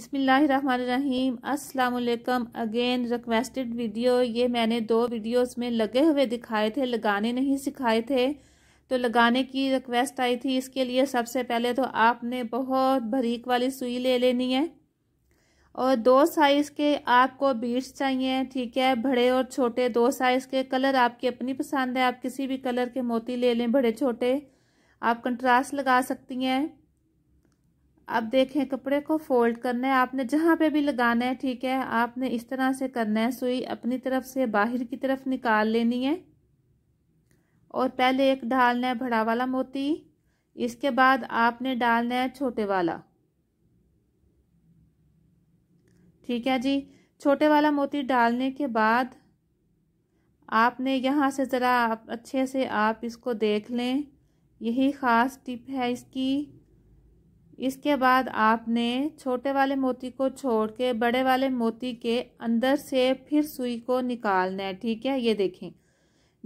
बिस्मिल्लाहिर्रहमानिर्रहीम अस्सलाम again requested video ये मैंने दो वीडियोस में लगे हुए दिखाए थे लगाने नहीं सिखाए थे तो लगाने की रिक्वेस्ट आई थी इसके लिए सबसे पहले तो आपने बहुत भरीक वाली सुई ले लेनी है और दो साइज़ के आपको बीट्स चाहिए ठीक है बड़े और छोटे दो साइज़ के कलर आपकी अपनी पसंद है आप किसी भी कलर के मोती ले लें बड़े छोटे आप कंट्रास्ट लगा सकती हैं अब देखें कपड़े को फोल्ड करना है आपने जहाँ पे भी लगाना है ठीक है आपने इस तरह से करना है सुई अपनी तरफ से बाहर की तरफ निकाल लेनी है और पहले एक डालना है बड़ा वाला मोती इसके बाद आपने डालना है छोटे वाला ठीक है जी छोटे वाला मोती डालने के बाद आपने यहाँ से ज़रा अच्छे से आप इसको देख लें यही ख़ास टिप है इसकी इसके बाद आपने छोटे वाले मोती को छोड़ के बड़े वाले मोती के अंदर से फिर सुई को निकालना है ठीक है ये देखें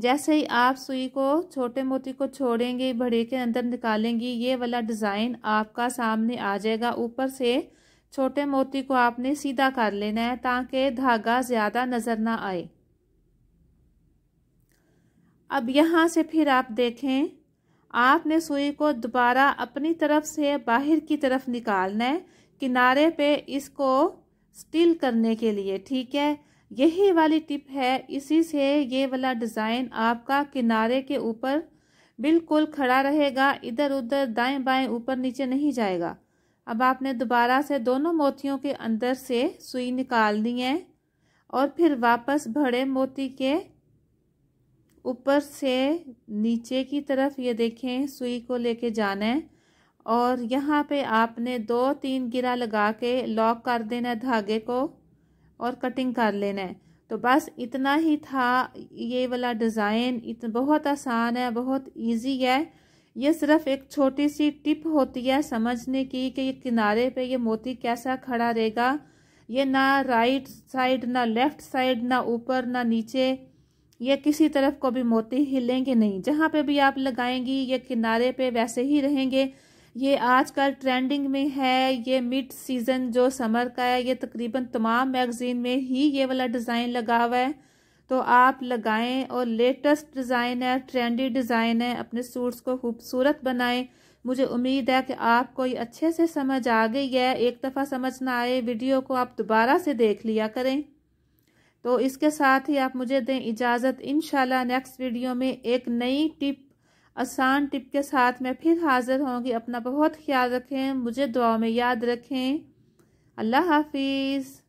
जैसे ही आप सुई को छोटे मोती को छोड़ेंगे बड़े के अंदर निकालेंगी ये वाला डिज़ाइन आपका सामने आ जाएगा ऊपर से छोटे मोती को आपने सीधा कर लेना है ताकि धागा ज़्यादा नज़र ना आए अब यहाँ से फिर आप देखें आपने सुई को दोबारा अपनी तरफ से बाहर की तरफ निकालना है किनारे पे इसको स्टिल करने के लिए ठीक है यही वाली टिप है इसी से ये वाला डिज़ाइन आपका किनारे के ऊपर बिल्कुल खड़ा रहेगा इधर उधर दाएं बाएं ऊपर नीचे नहीं जाएगा अब आपने दोबारा से दोनों मोतियों के अंदर से सुई निकालनी है और फिर वापस बड़े मोती के ऊपर से नीचे की तरफ ये देखें सुई को लेके जाना है और यहाँ पे आपने दो तीन गिरा लगा के लॉक कर देना है धागे को और कटिंग कर लेना है तो बस इतना ही था ये वाला डिज़ाइन इतना बहुत आसान है बहुत इजी है ये सिर्फ एक छोटी सी टिप होती है समझने की कि ये किनारे पे ये मोती कैसा खड़ा रहेगा ये ना राइट साइड ना लेफ़्ट साइड ना ऊपर ना नीचे ये किसी तरफ को भी मोती हिलेंगे नहीं जहाँ पे भी आप लगाएंगी ये किनारे पे वैसे ही रहेंगे ये आजकल ट्रेंडिंग में है ये मिड सीज़न जो समर का है ये तकरीबन तमाम मैगज़ीन में ही ये वाला डिज़ाइन लगा हुआ है तो आप लगाएं और लेटेस्ट डिज़ाइन है ट्रेंडी डिज़ाइन है अपने सूट्स को खूबसूरत बनाएं मुझे उम्मीद है कि आपको ये अच्छे से समझ आ गई है एक दफ़ा समझ ना आए वीडियो को आप दोबारा से देख लिया करें तो इसके साथ ही आप मुझे दें इजाज़त इन नेक्स्ट वीडियो में एक नई टिप आसान टिप के साथ मैं फिर हाज़िर होंगी अपना बहुत ख्याल रखें मुझे दुआ में याद रखें अल्लाह हाफिज़